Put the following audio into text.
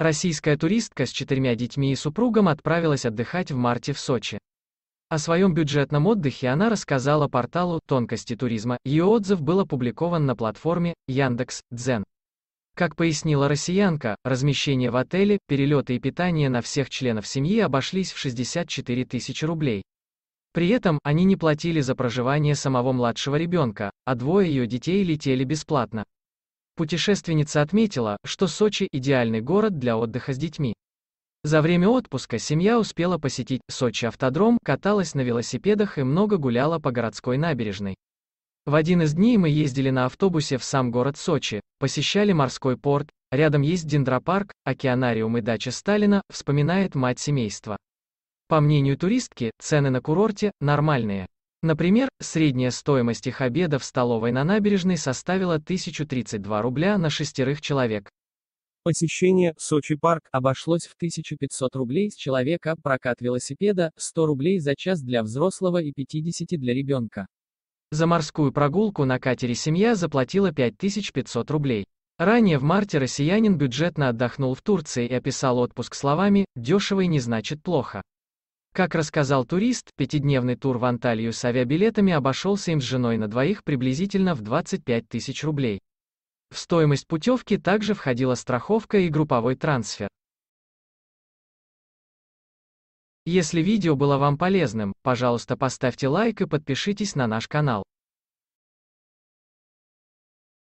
Российская туристка с четырьмя детьми и супругом отправилась отдыхать в марте в Сочи. О своем бюджетном отдыхе она рассказала порталу «Тонкости туризма», ее отзыв был опубликован на платформе Яндекс Дзен. Как пояснила россиянка, размещение в отеле, перелеты и питание на всех членов семьи обошлись в 64 тысячи рублей. При этом они не платили за проживание самого младшего ребенка, а двое ее детей летели бесплатно. Путешественница отметила, что Сочи – идеальный город для отдыха с детьми. За время отпуска семья успела посетить Сочи автодром, каталась на велосипедах и много гуляла по городской набережной. В один из дней мы ездили на автобусе в сам город Сочи, посещали морской порт, рядом есть дендропарк, океанариум и дача Сталина, вспоминает мать семейства. По мнению туристки, цены на курорте нормальные. Например, средняя стоимость их обеда в столовой на набережной составила 1032 рубля на шестерых человек. Посещение Сочи парк обошлось в 1500 рублей с человека, прокат велосипеда, 100 рублей за час для взрослого и 50 для ребенка. За морскую прогулку на катере семья заплатила 5500 рублей. Ранее в марте россиянин бюджетно отдохнул в Турции и описал отпуск словами «дешево и не значит плохо». Как рассказал турист, пятидневный тур в Анталию с авиабилетами обошелся им с женой на двоих приблизительно в 25 тысяч рублей. В стоимость путевки также входила страховка и групповой трансфер. Если видео было вам полезным, пожалуйста поставьте лайк и подпишитесь на наш канал.